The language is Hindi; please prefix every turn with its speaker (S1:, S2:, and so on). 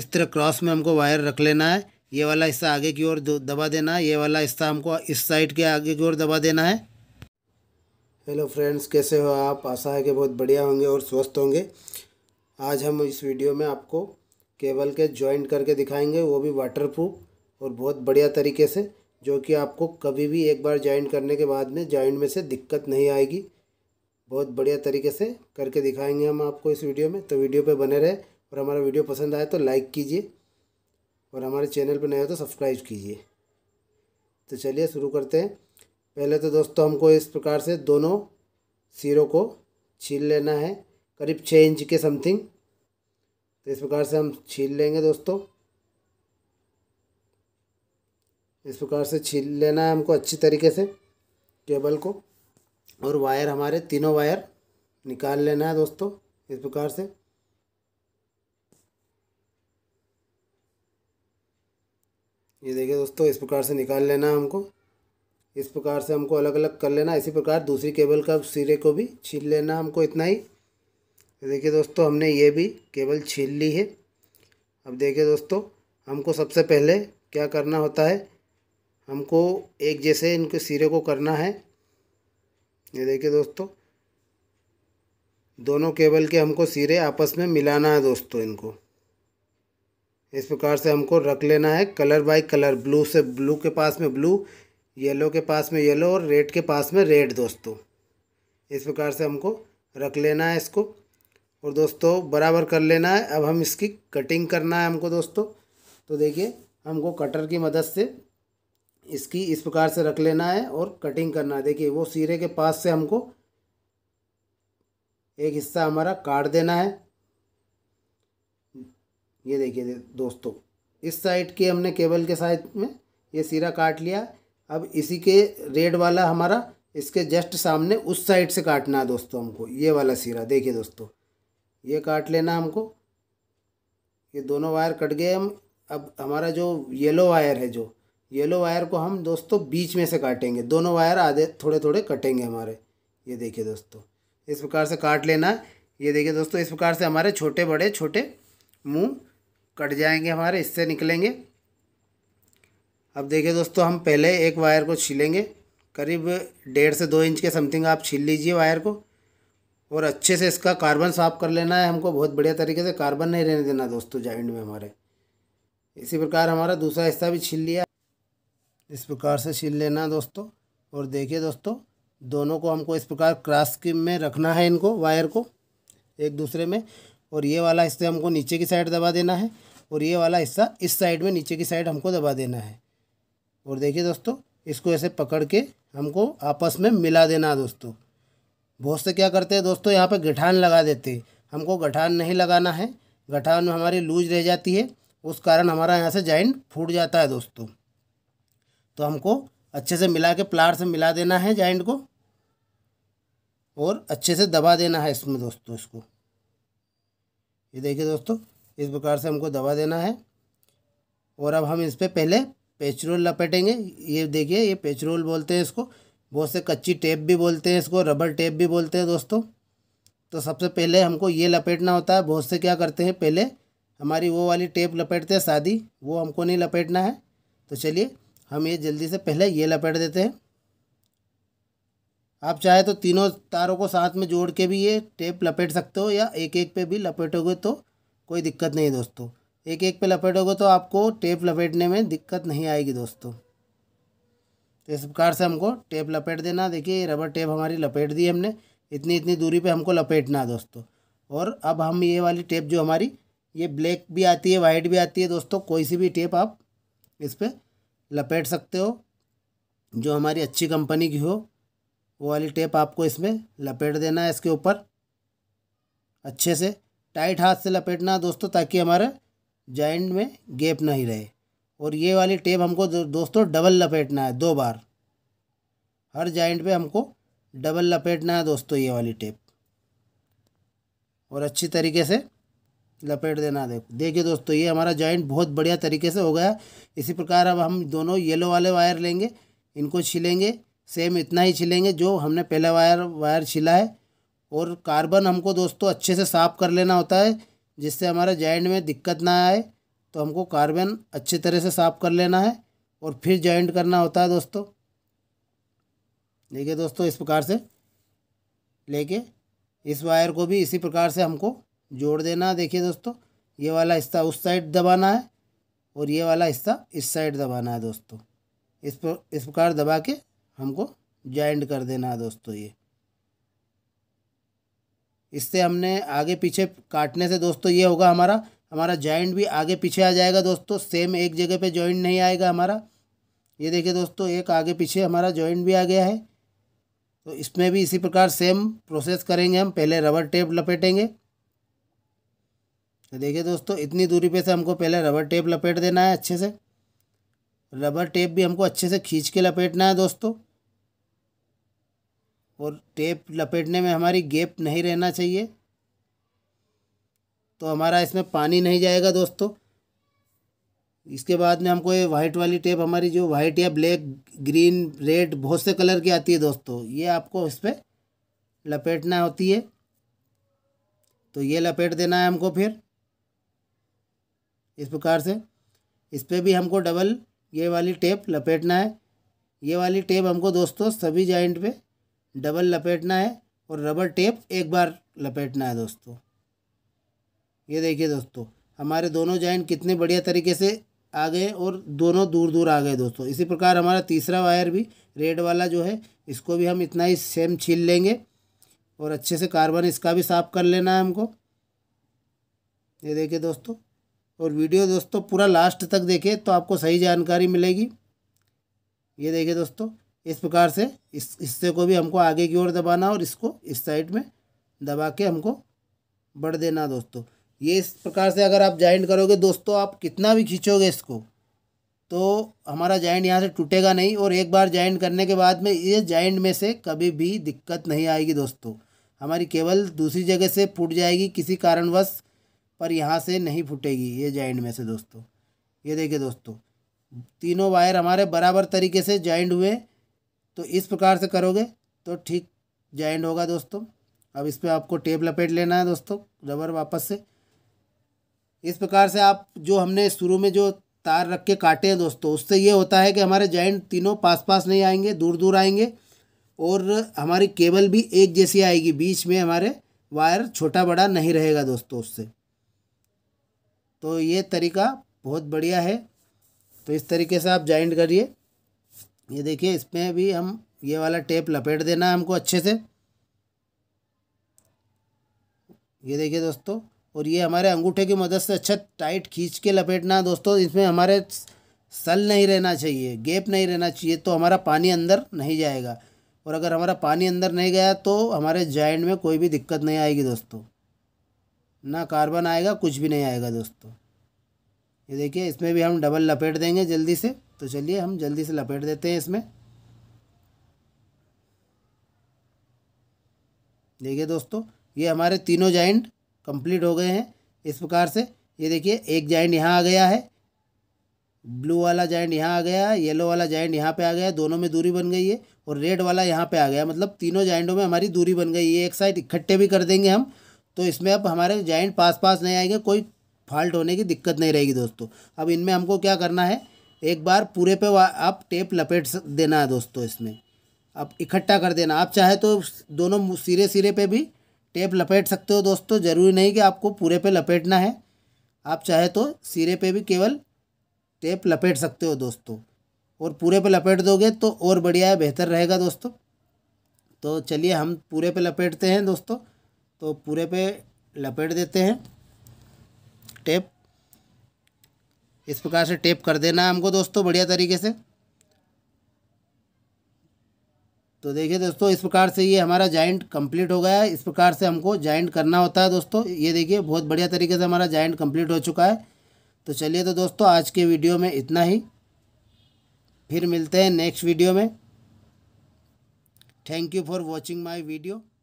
S1: इस तरह क्रॉस में हमको वायर रख लेना है ये वाला हिस्सा आगे की ओर दबा देना है ये वाला हिस्सा हमको इस साइड के आगे की ओर दबा देना है हेलो फ्रेंड्स कैसे हो आप आशा है कि बहुत बढ़िया होंगे और स्वस्थ होंगे आज हम इस वीडियो में आपको केबल के जॉइंट करके दिखाएंगे वो भी वाटरप्रूफ और बहुत बढ़िया तरीके से जो कि आपको कभी भी एक बार जॉइंट करने के बाद में जॉइंट में से दिक्कत नहीं आएगी बहुत बढ़िया तरीके से करके दिखाएंगे हम आपको इस वीडियो में तो वीडियो पर बने रहे और हमारा वीडियो पसंद आए तो लाइक कीजिए और हमारे चैनल पर नए हो तो सब्सक्राइब कीजिए तो चलिए शुरू करते हैं पहले तो दोस्तों हमको इस प्रकार से दोनों सिरों को छील लेना है करीब छः इंच के समथिंग तो इस प्रकार से हम छील लेंगे दोस्तों इस प्रकार से छील लेना है हमको अच्छी तरीके से केबल को और वायर हमारे तीनों वायर निकाल लेना है दोस्तों इस प्रकार से ये देखिए दोस्तों इस प्रकार से निकाल लेना है हमको इस प्रकार से हमको अलग अलग कर लेना इसी प्रकार दूसरी केबल का सिरे को भी छील लेना हमको इतना ही देखिए दोस्तों हमने ये भी केबल छील ली है अब देखिए दोस्तों हमको सबसे पहले क्या करना होता है हमको एक जैसे इनके सिरे को करना है ये देखिए दोस्तों दोनों केबल के हमको सिरे आपस में मिलाना है दोस्तों इनको इस प्रकार से हमको रख लेना है कलर बाय कलर ब्लू से ब्लू के पास में ब्लू येलो के पास में येलो और रेड के पास में रेड दोस्तों इस प्रकार से हमको रख लेना है इसको और दोस्तों बराबर कर लेना है अब हम इसकी कटिंग करना है हमको दोस्तों तो देखिए हमको कटर की मदद से इसकी इस प्रकार से रख लेना है और कटिंग करना है देखिए वो सिरे के पास से हमको एक हिस्सा हमारा काट देना है ये देखिए दोस्तों इस साइड के हमने केबल के साइड में ये सिरा काट लिया अब इसी के रेड वाला हमारा इसके जस्ट सामने उस साइड से काटना है दोस्तों हमको ये वाला सीरा देखिए दोस्तों ये काट लेना हमको ये दोनों वायर कट गए हम अब हमारा जो येलो वायर है जो येलो वायर को हम दोस्तों बीच में से काटेंगे दोनों वायर आधे थोड़े थोड़े कटेंगे हमारे ये देखिए दोस्तों इस प्रकार से काट लेना ये देखिए दोस्तों इस प्रकार से हमारे छोटे बड़े छोटे मुँह कट जाएंगे हमारे इससे निकलेंगे अब देखिए दोस्तों हम पहले एक वायर को छीलेंगे करीब डेढ़ से दो इंच के समथिंग आप छील लीजिए वायर को और अच्छे से इसका कार्बन साफ कर लेना है हमको बहुत बढ़िया तरीके से कार्बन नहीं रहने देना दोस्तों जॉइंट में हमारे इसी प्रकार हमारा दूसरा हिस्सा भी छील लिया इस प्रकार से छील लेना दोस्तों और देखिए दोस्तों दोनों को हमको इस प्रकार क्रॉस की में रखना है इनको वायर को एक दूसरे में और ये वाला हिस्सा हमको नीचे की साइड दबा देना है और ये वाला हिस्सा इस साइड में नीचे की साइड हमको दबा देना है और देखिए दोस्तों इसको ऐसे पकड़ के हमको आपस में मिला देना है दोस्तों बहुत से क्या करते हैं दोस्तों यहाँ पर गठान लगा देते हमको गठान नहीं लगाना है गठान में हमारी लूज रह जाती है उस कारण हमारा यहाँ से जॉइंट फूट जाता है दोस्तों तो हमको अच्छे से मिला के प्लार से मिला देना है जॉइंट को और अच्छे से दबा देना है इसमें दोस्तों इसको ये देखिए दोस्तों इस प्रकार से हमको दबा देना है और अब हम इस पर पे पहले पेचरोल लपेटेंगे ये देखिए ये पेचरोल बोलते हैं इसको बहुत से कच्ची टेप भी बोलते हैं इसको रबर टेप भी बोलते हैं दोस्तों तो सबसे पहले हमको ये लपेटना होता है बहुत से क्या करते हैं पहले हमारी वो वाली टेप लपेटते हैं शादी वो हमको नहीं लपेटना है तो चलिए हम ये जल्दी से पहले ये लपेट देते हैं आप चाहे तो तीनों तारों को साथ में जोड़ के भी ये टेप लपेट सकते हो या एक एक पे भी लपेटोगे तो कोई दिक्कत नहीं दोस्तों एक एक पे लपेटोगे तो आपको टेप लपेटने में दिक्कत नहीं आएगी दोस्तों तो इस प्रकार से हमको टेप लपेट देना देखिए रबर टेप हमारी लपेट दी हमने इतनी इतनी दूरी पे हमको लपेटना है दोस्तों और अब हम ये वाली टेप जो हमारी ये ब्लैक भी आती है वाइट भी आती है दोस्तों कोई सी भी टेप आप इस पर लपेट सकते हो जो हमारी अच्छी कंपनी की हो वो वाली टेप आपको इसमें लपेट देना है इसके ऊपर अच्छे से टाइट हाथ से लपेटना है दोस्तों ताकि हमारे जॉइंट में गैप नहीं रहे और ये वाली टेप हमको दोस्तों डबल लपेटना है दो बार हर जॉइंट पे हमको डबल लपेटना है दोस्तों ये वाली टेप और अच्छी तरीके से लपेट देना देखो देखिए दोस्तों ये हमारा जॉइंट बहुत बढ़िया तरीके से हो गया इसी प्रकार अब हम दोनों येलो वाले वायर लेंगे इनको छिलेंगे सेम इतना ही छिलेंगे जो हमने पहला वायर वायर छिला है और कार्बन हमको दोस्तों अच्छे से साफ़ कर लेना होता है जिससे हमारे जॉइंट में दिक्कत ना आए तो हमको कार्बन अच्छे तरह से साफ़ कर लेना है और फिर जॉइंट करना होता है दोस्तों देखिए दोस्तों इस प्रकार से लेके इस वायर को भी इसी प्रकार से हमको जोड़ देना है देखिए दोस्तों ये वाला हिस्सा उस साइड दबाना है और ये वाला हिस्सा इस साइड दबाना है दोस्तों इस पर इस प्रकार दबा के हमको जॉइंट कर देना है दोस्तों ये इससे हमने आगे पीछे काटने से दोस्तों ये होगा हमारा हमारा जॉइंट भी आगे पीछे आ जाएगा दोस्तों सेम एक जगह पे जॉइंट नहीं आएगा हमारा ये देखिए दोस्तों एक आगे पीछे हमारा जॉइंट भी आ गया है तो इसमें भी इसी प्रकार सेम प्रोसेस करेंगे हम पहले रबर टेप लपेटेंगे तो देखिए दोस्तों इतनी दूरी पे से हमको पहले रबर टेप लपेट देना है अच्छे से रबर टेप भी हमको अच्छे से खींच के लपेटना है दोस्तों और टेप लपेटने में हमारी गेप नहीं रहना चाहिए तो हमारा इसमें पानी नहीं जाएगा दोस्तों इसके बाद में हमको ये वाइट वाली टेप हमारी जो वाइट या ब्लैक ग्रीन रेड बहुत से कलर की आती है दोस्तों ये आपको इस पर लपेटना होती है तो ये लपेट देना है हमको फिर इस प्रकार से इस पर भी हमको डबल ये वाली टेप लपेटना है ये वाली टेप हमको दोस्तों सभी जॉइंट पे डबल लपेटना है और रबर टेप एक बार लपेटना है दोस्तों ये देखिए दोस्तों हमारे दोनों जॉइंट कितने बढ़िया तरीके से आ गए और दोनों दूर दूर आ गए दोस्तों इसी प्रकार हमारा तीसरा वायर भी रेड वाला जो है इसको भी हम इतना ही सेम छील लेंगे और अच्छे से कार्बन इसका भी साफ़ कर लेना है हमको ये देखिए दोस्तों और वीडियो दोस्तों पूरा लास्ट तक देखें तो आपको सही जानकारी मिलेगी ये देखिए दोस्तों इस प्रकार से इस हिस्से को भी हमको आगे की ओर दबाना और इसको इस साइड में दबा के हमको बढ़ देना दोस्तों ये इस प्रकार से अगर आप जॉइंट करोगे दोस्तों आप कितना भी खींचोगे इसको तो हमारा जॉइंट यहाँ से टूटेगा नहीं और एक बार जॉइंट करने के बाद में ये जॉइंट में से कभी भी दिक्कत नहीं आएगी दोस्तों हमारी केवल दूसरी जगह से फूट जाएगी किसी कारणवश पर यहाँ से नहीं फूटेगी ये जॉइंट में से दोस्तों ये देखिए दोस्तों तीनों वायर हमारे बराबर तरीके से जॉइंट हुए तो इस प्रकार से करोगे तो ठीक जॉइंट होगा दोस्तों अब इस पर आपको टेप लपेट लेना है दोस्तों रबर वापस से इस प्रकार से आप जो हमने शुरू में जो तार रख के काटे हैं दोस्तों उससे ये होता है कि हमारे जॉइंट तीनों पास पास नहीं आएंगे दूर दूर आएंगे और हमारी केबल भी एक जैसी आएगी बीच में हमारे वायर छोटा बड़ा नहीं रहेगा दोस्तों उससे तो ये तरीका बहुत बढ़िया है तो इस तरीके से आप जॉइंट करिए ये देखिए इसमें भी हम ये वाला टेप लपेट देना है हमको अच्छे से ये देखिए दोस्तों और ये हमारे अंगूठे की मदद से अच्छा टाइट खींच के लपेटना है दोस्तों इसमें हमारे सल नहीं रहना चाहिए गैप नहीं रहना चाहिए तो हमारा पानी अंदर नहीं जाएगा और अगर हमारा पानी अंदर नहीं गया तो हमारे जॉइंट में कोई भी दिक्कत नहीं आएगी दोस्तों ना कार्बन आएगा कुछ भी नहीं आएगा दोस्तों ये देखिए इसमें भी हम डबल लपेट देंगे जल्दी से तो चलिए हम जल्दी से लपेट देते हैं इसमें देखिए दोस्तों ये हमारे तीनों जॉइंट कंप्लीट हो गए हैं इस प्रकार से ये देखिए एक जॉइंट यहाँ आ गया है ब्लू वाला जॉइंट यहाँ आ गया है येलो वाला जॉइंट यहाँ पे आ गया है दोनों में दूरी बन गई है और रेड वाला यहाँ पे आ गया मतलब तीनों जॉइंटों में हमारी दूरी बन गई है एक साइड इकट्ठे भी कर देंगे हम तो इसमें अब हमारे जॉइंट पास पास नहीं आएंगे कोई फॉल्ट होने की दिक्कत नहीं रहेगी दोस्तों अब इनमें हमको क्या करना है एक बार पूरे पे आप टेप लपेट देना है दोस्तों इसमें आप इकट्ठा कर देना आप चाहे तो दोनों सिरे सिरे पे भी टेप लपेट सकते हो दोस्तों ज़रूरी नहीं कि आपको पूरे पे लपेटना है आप चाहे तो सिरे पे भी केवल टेप लपेट सकते हो दोस्तों और पूरे पे लपेट दोगे तो और बढ़िया है बेहतर रहेगा दोस्तों तो चलिए हम पूरे पे लपेटते हैं दोस्तों तो पूरे पे लपेट देते हैं टेप इस प्रकार से टेप कर देना है हमको दोस्तों बढ़िया तरीके से तो देखिए दोस्तों इस प्रकार से ये हमारा जॉइंट कंप्लीट हो गया है इस प्रकार से हमको जॉइंट करना होता है दोस्तों ये देखिए बहुत बढ़िया तरीके से हमारा जॉइंट कंप्लीट हो चुका है तो चलिए तो दोस्तों आज के वीडियो में इतना ही फिर मिलते हैं नेक्स्ट वीडियो में thank you for watching my video